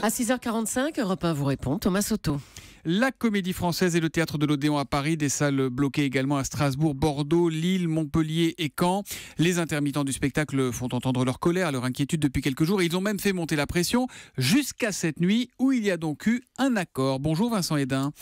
À 6h45, Europe 1 vous répond, Thomas Soto. La Comédie Française et le Théâtre de l'Odéon à Paris, des salles bloquées également à Strasbourg, Bordeaux, Lille, Montpellier et Caen. Les intermittents du spectacle font entendre leur colère, leur inquiétude depuis quelques jours. ils ont même fait monter la pression jusqu'à cette nuit où il y a donc eu un accord. Bonjour Vincent Hédin.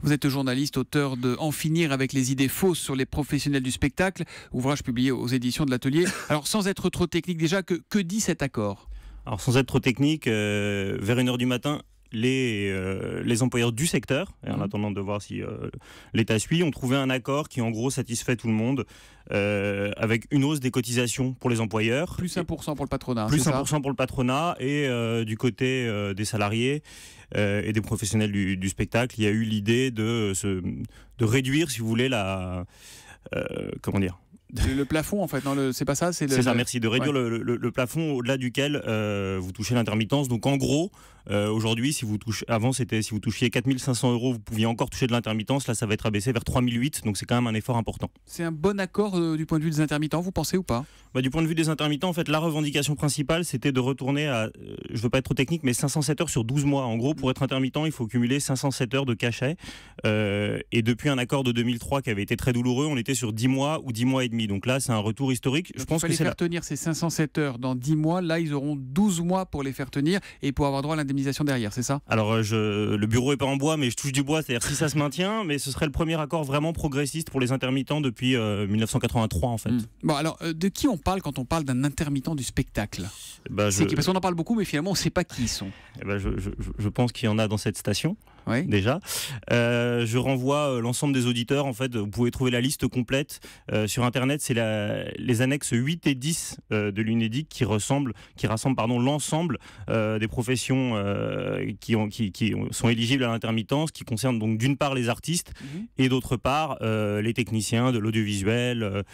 Vous êtes journaliste, auteur de En finir avec les idées fausses sur les professionnels du spectacle, ouvrage publié aux éditions de l'Atelier. Alors sans être trop technique déjà, que, que dit cet accord alors sans être trop technique, euh, vers 1h du matin, les, euh, les employeurs du secteur, et en mhm. attendant de voir si euh, l'État suit, ont trouvé un accord qui en gros satisfait tout le monde, avec une hausse des cotisations pour les employeurs. Plus 1% pour le patronat. Plus 1% pour le patronat, et du côté des salariés et des professionnels du, spectacle, il y a eu l'idée de, de réduire, si vous voulez, la... comment dire le plafond en fait. Non, c'est pas ça. C'est ça. Merci de réduire le, plafond au-delà duquel euh, vous touchez l'intermittence. Donc en gros, euh, aujourd'hui, si vous touchez, avant c'était si vous touchiez 4500 euros, vous pouviez encore toucher de l'intermittence. Là, ça va être abaissé vers 3008, donc c'est quand même un effort important. C'est un bon accord euh, du point de vue des intermittents, vous pensez ou pas bah, Du point de vue des intermittents, en fait, la revendication principale, c'était de retourner à, je euh, je veux pas être trop technique, mais 507 heures sur 12 mois. En gros, pour être intermittent, il faut cumuler 507 heures de cachet. et depuis un accord de 2003 qui avait été très douloureux, on était sur 10 mois ou 10 mois et demi. Donc là, c'est un retour historique. je pense que c'est faire tenir ces 507 heures dans 10 mois. Là, ils auront 12 mois pour les faire tenir et pour avoir droit à derrière, c'est ça Alors, euh, je, le bureau est pas en bois, mais je touche du bois, c'est-à-dire si ça se maintient, mais ce serait le premier accord vraiment progressiste pour les intermittents depuis 1983, euh, en fait. Hmm. Bon, alors, euh, de qui on parle quand on parle d'un intermittent du spectacle bah, Parce qu'on en parle beaucoup, mais finalement, on ne sait pas qui ils sont. Eh ben, je, je pense qu'il y en a dans cette station déjà. Euh, je renvoie euh, l'ensemble des auditeurs. En fait, vous pouvez trouver la liste complète euh, sur Internet. C'est les annexes 8 et 10 de l'UNEDIC qui, qui rassemblent l'ensemble des professions qui, sont éligibles à l'intermittence, qui concernent donc d'une part les artistes mhm. et d'autre part les techniciens de l'audiovisuel,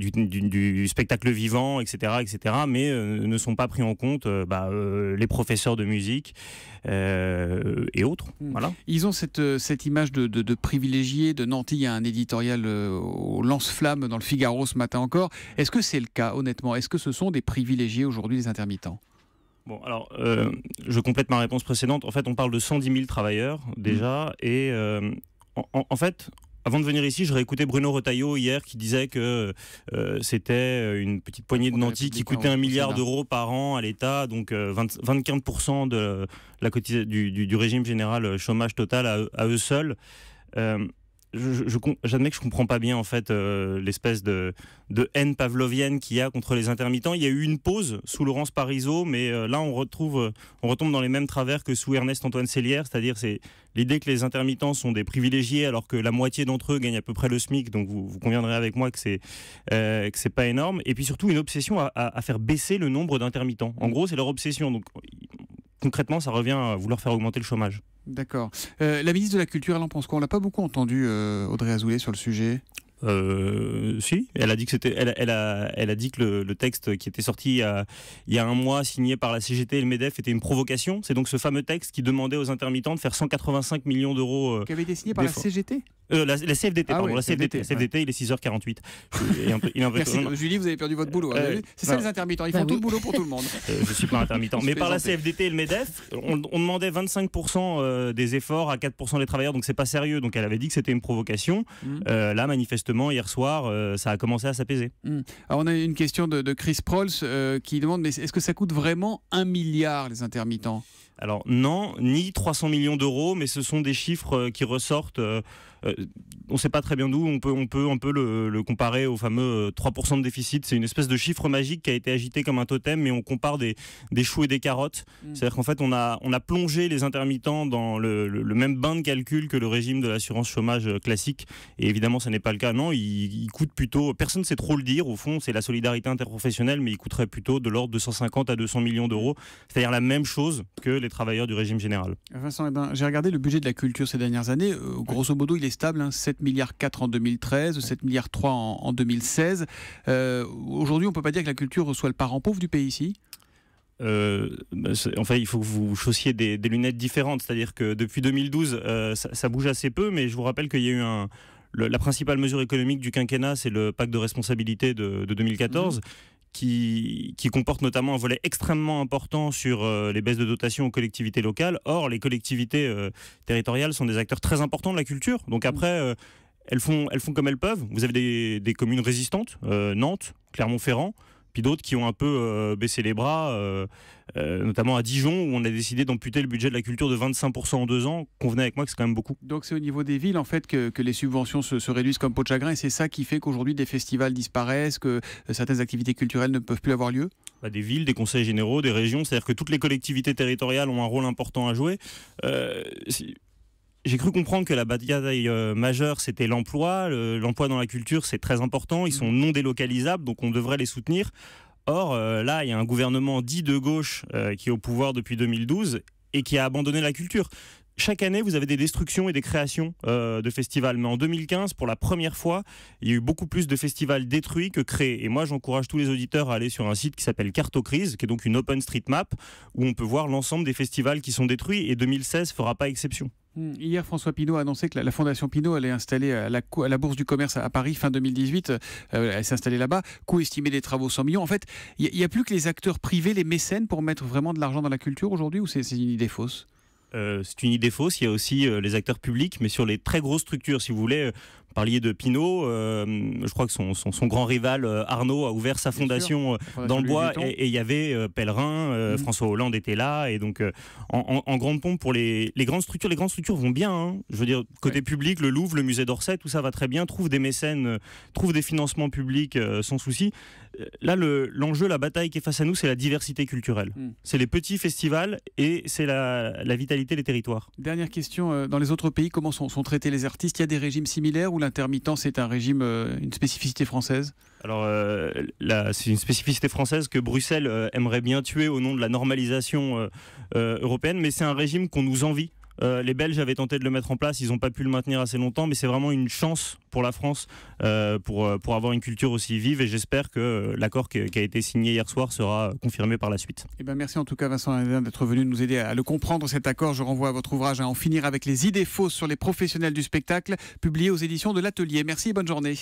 du, spectacle vivant, etc., etc. Mais ne sont pas pris en compte bah, les professeurs de musique. Euh, euh, et autres. Hmm. Ils ont cette, euh, cette image de, privilégiés, de privilégié, de Il y a un éditorial euh, au lance-flamme dans le Figaro ce matin encore. Est-ce que c'est le cas, honnêtement Est-ce que ce sont des privilégiés aujourd'hui, les intermittents Bon, alors, je complète ma réponse précédente. En fait, on parle de 110 000 travailleurs déjà, et en, fait, avant de venir ici, j'aurais écouté Bruno Retailleau hier qui disait que euh, c'était euh, une petite poignée de nantis qui coûtait hein, un milliard d'euros par an à l'État, donc 25% euh, de la du, du, régime général chômage total à, eux seuls j'admets que je comprends pas bien en fait euh, l'espèce de, de, haine pavlovienne qu'il y a contre les intermittents. Il y a eu une pause sous Laurence Parisot, mais euh, là on retrouve, euh, on retombe dans les mêmes travers que sous Ernest Antoine Célière, c'est-à-dire c'est l'idée que les intermittents sont des privilégiés alors que la moitié d'entre eux gagnent à peu près le SMIC. Donc vous, vous conviendrez avec moi que c'est que c'est pas énorme. Et puis surtout une obsession à, à faire baisser le nombre d'intermittents. En gros, c'est leur obsession. Donc concrètement, ça revient à vouloir faire augmenter le chômage. D'accord. Euh, la ministre de la Culture, elle en pense quoi On l'a pas beaucoup entendu, euh, Audrey Azoulay, sur le sujet euh, si, elle a dit que c'était, elle, a, dit que le, texte qui était sorti il y, a, un mois, signé par la CGT et le Medef, était une provocation. C'est donc ce fameux texte qui demandait aux intermittents de faire 185 millions d'euros. Euh, qui avait été signé par la CGT euh, la, CFDT, ah pardon, la CFDT. il est 6h48. il est Julie, vous avez perdu votre boulot. Hein, euh, c'est ça bah les intermittents, ils bah font tout le boulot pour tout le monde. Je euh, je suis pas intermittent. mais par la CFDT et le MEDEF, on, demandait 25% des efforts à 4% des travailleurs, donc c'est pas sérieux. Donc elle avait dit que c'était une provocation. Mm. là, manifestement, hier soir, ça a commencé à s'apaiser. Mm. Alors on a une question de, Chris Prolls qui demande, est-ce que ça coûte vraiment un milliard les intermittents alors non, ni 300 millions d'euros, mais ce sont des chiffres euh, qui ressortent. Euh, euh, on ne sait pas très bien d'où. On peut, on peut, un peut le, comparer au fameux 3% de déficit. C'est une espèce de chiffre magique qui a été agité comme un totem, mais on compare des, choux et des carottes. Mm. C'est-à-dire qu'en fait, on a, on a plongé les intermittents dans le, même bain de calcul que le régime de l'assurance chômage classique. Et évidemment, ce n'est pas le cas. Non, il, il coûte plutôt. Personne ne sait trop le dire. Au fond, c'est la solidarité interprofessionnelle, mais il coûterait plutôt de l'ordre de 150 à 200 millions d'euros. C'est-à-dire la même chose que les travailleurs du régime général. Vincent, eh ben, j'ai regardé le budget de la culture ces dernières années. Euh, grosso modo, il est stable, hein, 7 milliards 4 en 2013, 7 milliards 3 en, 2016. Euh, aujourd'hui, on ne peut pas dire que la culture soit le parent pauvre du pays ici euh, bah, enfin, il faut que vous chaussiez des, lunettes différentes. C'est-à-dire que depuis 2012, ça, bouge assez peu, mais je vous rappelle qu'il y a eu un, la principale mesure économique du quinquennat, c'est le pacte de responsabilité de, 2014 qui, qui comporte notamment un volet extrêmement important sur euh, les baisses de dotation aux collectivités locales. Or, les collectivités euh, territoriales sont des acteurs très importants de la culture. Donc mm. après, euh, elles, font, elles font comme elles peuvent. Vous avez des communes résistantes, Nantes, Clermont-Ferrand puis d'autres qui ont un peu euh, baissé les bras, euh, euh, notamment à Dijon, où on a décidé d'amputer le budget de la culture de 25% en deux ans. Convenait avec moi que c'est quand même beaucoup. Donc c'est au niveau des villes, en fait, que, les subventions se, réduisent comme peau de chagrin, et c'est ça qui fait qu'aujourd'hui des festivals disparaissent, que certaines activités culturelles ne peuvent plus avoir lieu bah, Des villes, des conseils généraux, des régions, c'est-à-dire que toutes les collectivités territoriales ont un rôle important à jouer j'ai cru comprendre que la bataille euh, majeure, c'était l'emploi. L'emploi dans la culture, c'est très important. Ils sont mm. non délocalisables, donc on devrait les soutenir. Or, euh, là, il y a un gouvernement dit de gauche euh, qui est au pouvoir depuis 2012 et qui a abandonné la culture. Chaque année, vous avez des destructions et des créations de festivals. Mais en 2015, pour la première fois, il y a eu beaucoup plus de festivals détruits que créés. Et moi, j'encourage tous les auditeurs à aller sur un site qui s'appelle Cartocrise, qui est donc une open street map, où on peut voir l'ensemble des festivals qui sont détruits. Et 2016 fera pas exception. Hmm, hier, François Pinault a annoncé que la, Fondation Pinault allait installer à la, Bourse du Commerce à, Paris fin 2018. Euh, elle s'est installée là-bas. Coût estimé des travaux 100 millions. En fait, il n'y a, plus que les acteurs privés, les mécènes, pour mettre vraiment de l'argent dans la culture aujourd'hui ou c'est une idée fausse euh, c'est une idée fausse. Il y a aussi euh, les acteurs publics, mais sur les très grosses structures, si vous voulez, parliez de Pinault. Euh, je crois que son, grand rival euh, Arnaud a ouvert sa fondation euh, dans le bois et il y avait Pellerin, mm. François Hollande était là et donc en, grande pompe pour les, grandes structures. Les grandes structures vont bien. Hein. Je veux dire côté public, le Louvre, le musée d'Orsay, tout ça va très bien. Trouve des mécènes, trouve des financements publics sans souci. Là, l'enjeu, la bataille qui est face à nous, c'est la diversité culturelle. Mm. C'est les petits festivals et c'est la, vitalité des territoires. Dernière question dans les autres pays, comment sont, traités les artistes Il y a des régimes similaires ou L'intermittent, est un régime, euh, une spécificité française alors, euh, c'est une spécificité française que Bruxelles euh, aimerait bien tuer au nom de la normalisation européenne, mais c'est un régime qu'on nous envie euh, les Belges avaient tenté de le mettre en place, ils n'ont pas pu le maintenir assez longtemps, mais c'est vraiment une chance pour la France euh, pour, euh, pour avoir une culture aussi vive et j'espère que l'accord qui, a été signé hier soir sera confirmé par la suite. Eh ben merci en tout cas Vincent d'être venu nous aider à le comprendre cet accord. Je renvoie à votre ouvrage à en finir avec les idées fausses sur les professionnels du spectacle publié aux éditions de l'Atelier. Merci, et bonne journée.